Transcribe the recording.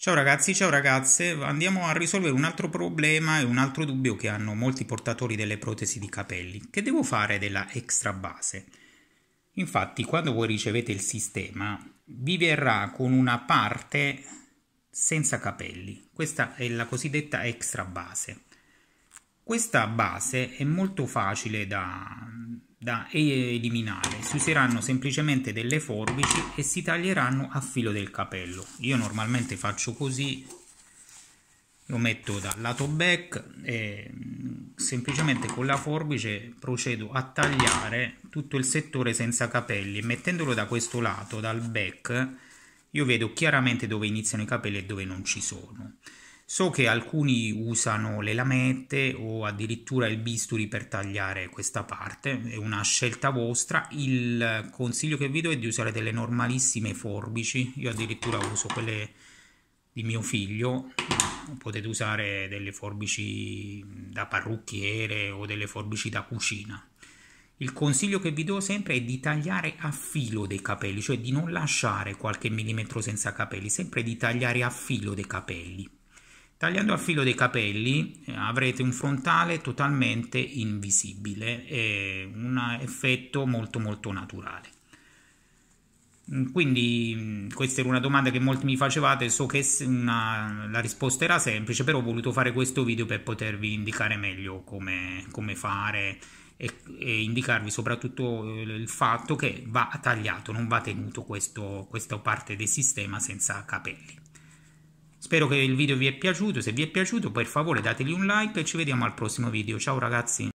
Ciao ragazzi, ciao ragazze, andiamo a risolvere un altro problema e un altro dubbio che hanno molti portatori delle protesi di capelli. Che devo fare della extra base? Infatti, quando voi ricevete il sistema, vi verrà con una parte senza capelli. Questa è la cosiddetta extra base. Questa base è molto facile da, da eliminare si useranno semplicemente delle forbici e si taglieranno a filo del capello io normalmente faccio così lo metto dal lato back e mm, semplicemente con la forbice procedo a tagliare tutto il settore senza capelli mettendolo da questo lato dal back io vedo chiaramente dove iniziano i capelli e dove non ci sono So che alcuni usano le lamette o addirittura il bisturi per tagliare questa parte, è una scelta vostra. Il consiglio che vi do è di usare delle normalissime forbici, io addirittura uso quelle di mio figlio, potete usare delle forbici da parrucchiere o delle forbici da cucina. Il consiglio che vi do sempre è di tagliare a filo dei capelli, cioè di non lasciare qualche millimetro senza capelli, sempre di tagliare a filo dei capelli Tagliando al filo dei capelli eh, avrete un frontale totalmente invisibile e un effetto molto molto naturale. Mm, quindi mm, questa era una domanda che molti mi facevate, so che una, la risposta era semplice, però ho voluto fare questo video per potervi indicare meglio come, come fare e, e, indicarvi soprattutto eh, il fatto che va tagliato, non va tenuto questo, questa parte del sistema senza capelli. Spero che il video vi è piaciuto, se vi è piaciuto per favore dateli un like e ci vediamo al prossimo video. Ciao ragazzi!